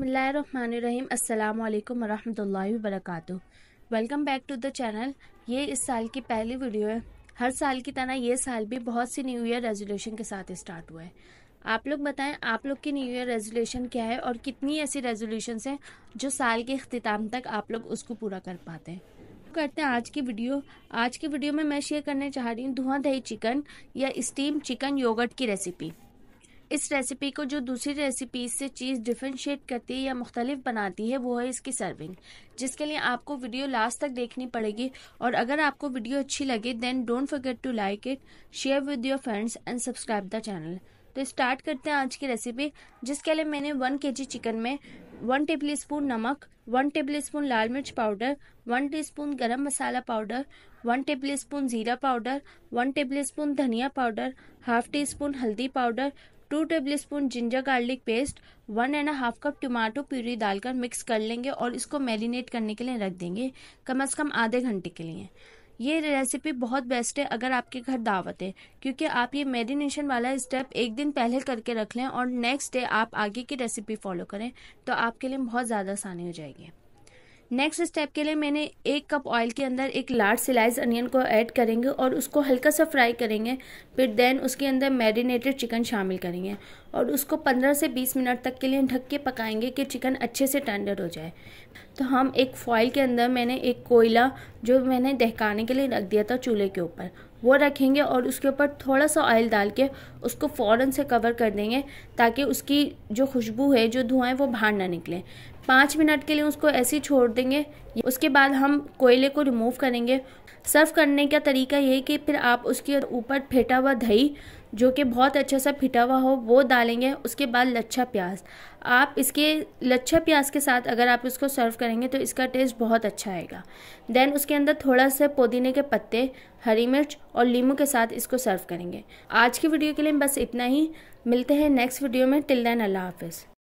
बसमीम अल्लाम वरहमल वर्क welcome back to the channel ये इस साल की पहली वीडियो है हर साल की तरह ये साल भी बहुत सी न्यू ईयर रेजोल्यूशन के साथ स्टार्ट हुआ है आप लोग बताएं आप लोग की न्यू ईयर रेजोल्यूशन क्या है और कितनी ऐसी रेजोल्यूशन हैं जो साल के अख्ताम तक आप लोग उसको पूरा कर पाते हैं करते हैं आज की वीडियो आज की वीडियो में मैं शेयर करने चाह रही हूँ धुआं दही चिकन या स्टीम चिकन योगर्ट की रेसिपी इस रेसिपी को जो दूसरी रेसिपी से चीज़ डिफ्रेंशिएट करती है या मुख्तलिफ बनाती है वो है इसकी सर्विंग जिसके लिए आपको वीडियो लास्ट तक देखनी पड़ेगी और अगर आपको वीडियो अच्छी लगे then don't forget to like it share with your friends and subscribe the channel तो स्टार्ट करते हैं आज की रेसिपी जिसके लिए मैंने वन के जी चिकन में वन टेबल स्पून नमक वन टेबल स्पून लाल मिर्च powder one spoon garam masala powder one tablespoon ज़ीरा पाउडर वन टेबल स्पून धनिया पाउडर हाफ टी स्पून हल्दी powder two tablespoon ginger garlic paste one and half cup tomato puree डालकर mix कर लेंगे और इसको मैरिनेट करने के लिए रख देंगे कम अज़ कम आधे घंटे के लिए ये रेसिपी बहुत बेस्ट है अगर आपके घर दावत है क्योंकि आप ये मैरिनेशन वाला स्टेप एक दिन पहले करके रख लें और नेक्स्ट डे आप आगे की रेसिपी फॉलो करें तो आपके लिए बहुत ज़्यादा आसानी हो जाएगी नेक्स्ट स्टेप के लिए मैंने एक कप ऑयल के अंदर एक लार्ज सिलाइज अनियन को ऐड करेंगे और उसको हल्का सा फ्राई करेंगे फिर देन उसके अंदर मैरिनेटेड चिकन शामिल करेंगे और उसको 15 से 20 मिनट तक के लिए ढक के पकाएंगे कि चिकन अच्छे से टेंडर हो जाए तो हम एक फॉइल के अंदर मैंने एक कोयला जो मैंने दहकाने के लिए रख दिया था चूल्हे के ऊपर वो रखेंगे और उसके ऊपर थोड़ा सा ऑयल डाल के उसको फ़ौरन से कवर कर देंगे ताकि उसकी जो खुशबू है जो धुआं है वो बाहर ना निकले पाँच मिनट के लिए उसको ऐसे ही छोड़ देंगे उसके बाद हम कोयले को रिमूव करेंगे सर्व करने का तरीका ये है कि फिर आप उसके ऊपर फेटा हुआ दही जो कि बहुत अच्छा सा फिटा हुआ हो वो डालेंगे उसके बाद लच्छा प्याज आप इसके लच्छा प्याज के साथ अगर आप इसको सर्व करेंगे तो इसका टेस्ट बहुत अच्छा आएगा देन उसके अंदर थोड़ा सा पुदीने के पत्ते हरी मिर्च और लीमू के साथ इसको सर्व करेंगे आज की वीडियो के लिए बस इतना ही मिलते हैं नेक्स्ट वीडियो में टिल देन अल्लाह हाफिज़